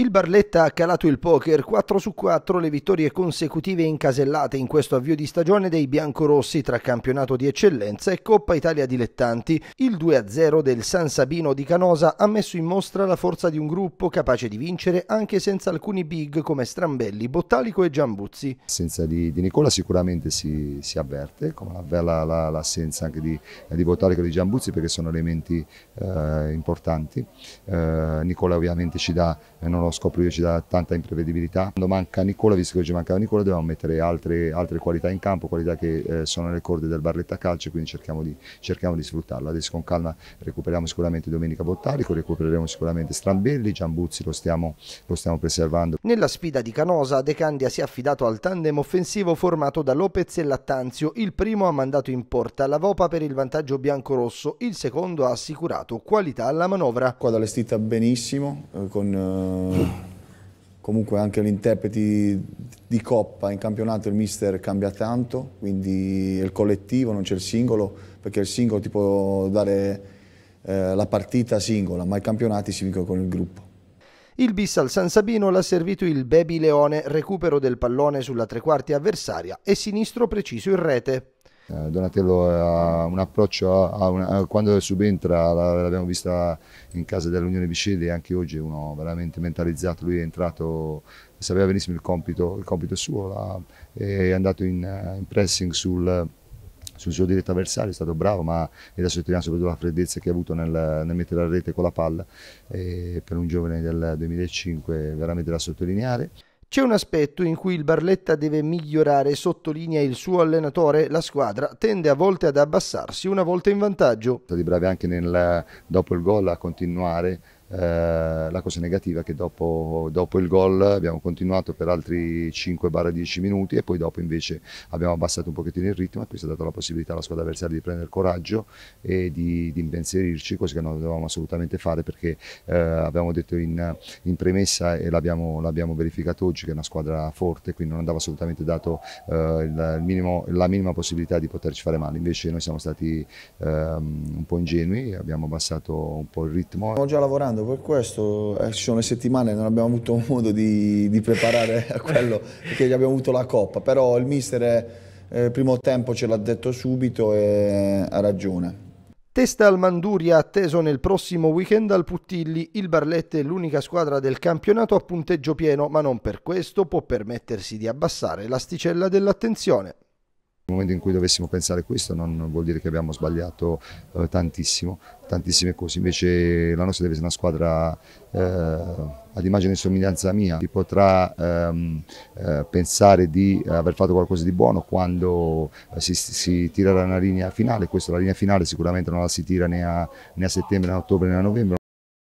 Il Barletta ha calato il poker 4 su 4 le vittorie consecutive incasellate in questo avvio di stagione dei biancorossi tra campionato di eccellenza e Coppa Italia dilettanti. Il 2-0 del San Sabino di Canosa ha messo in mostra la forza di un gruppo capace di vincere anche senza alcuni big come Strambelli, Bottalico e Giambuzzi. L'assenza di, di, Nicola sicuramente si, si avverte, come la, l'avvela l'assenza anche di, di, Bottalico e di Giambuzzi perché sono elementi eh, importanti. Eh, Nicola ovviamente ci dà, eh, non lo scopro io ci dà tanta imprevedibilità. Quando manca Nicola, visto che oggi mancava Nicola, dobbiamo mettere altre, altre qualità in campo, qualità che eh, sono le corde del Barletta Calcio, quindi cerchiamo di, cerchiamo di sfruttarlo. Adesso con calma recuperiamo sicuramente Domenica Bottarico, recupereremo sicuramente Strambelli, Giambuzzi lo stiamo, lo stiamo preservando. Nella sfida di Canosa, De Candia si è affidato al tandem offensivo formato da Lopez e Lattanzio. Il primo ha mandato in porta la Vopa per il vantaggio bianco-rosso, il secondo ha assicurato qualità alla manovra. Qua dall'estita benissimo, eh, con eh, comunque anche l'interprete di Coppa in campionato il mister cambia tanto, quindi è il collettivo, non c'è il singolo, perché il singolo ti può dare eh, la partita singola, ma i campionati si vincono con il gruppo. Il bis al San Sabino l'ha servito il Baby Leone, recupero del pallone sulla tre quarti avversaria e sinistro preciso in rete. Eh, Donatello ha eh, un approccio, a una, eh, quando subentra, l'abbiamo vista in casa dell'Unione Biscelli anche oggi è uno veramente mentalizzato, lui è entrato, sapeva benissimo il compito, il compito suo, è andato in, in pressing sul sul suo diretto avversario, è stato bravo, ma è da sottolineare soprattutto la freddezza che ha avuto nel, nel mettere la rete con la palla. E per un giovane del 2005 veramente da sottolineare. C'è un aspetto in cui il Barletta deve migliorare, sottolinea il suo allenatore, la squadra tende a volte ad abbassarsi, una volta in vantaggio. Sono bravi anche nel, dopo il gol a continuare eh, la cosa negativa è che dopo, dopo il gol abbiamo continuato per altri 5-10 minuti e poi dopo invece abbiamo abbassato un pochettino il ritmo e questo ha dato la possibilità alla squadra avversaria di prendere coraggio e di, di impensierirci, cosa che non dovevamo assolutamente fare perché eh, abbiamo detto in, in premessa e l'abbiamo, verificato oggi che è una squadra forte, quindi non andava assolutamente dato eh, il, minimo, la minima possibilità di poterci fare male, invece noi siamo stati ehm, un po' ingenui, abbiamo abbassato un po' il ritmo. Stiamo già lavorando lavorando per questo, eh, ci sono le settimane, non abbiamo avuto modo di, di preparare a quello perché gli abbiamo avuto la coppa, però il mister eh, primo tempo ce l'ha detto subito e ha ragione. Testa al Manduria atteso nel prossimo weekend al Puttilli, il Barlette è l'unica squadra del campionato a punteggio pieno, ma non per questo può permettersi di abbassare l'asticella dell'attenzione. Nel momento in cui dovessimo pensare questo non vuol dire che abbiamo sbagliato eh, tantissimo, tantissime cose, invece la nostra deve essere una squadra eh, ad immagine e somiglianza mia, si potrà ehm, eh, pensare di aver fatto qualcosa di buono quando si, si tirerà una linea finale, questa la linea finale sicuramente non la si tira né a, né a settembre né a ottobre né a novembre.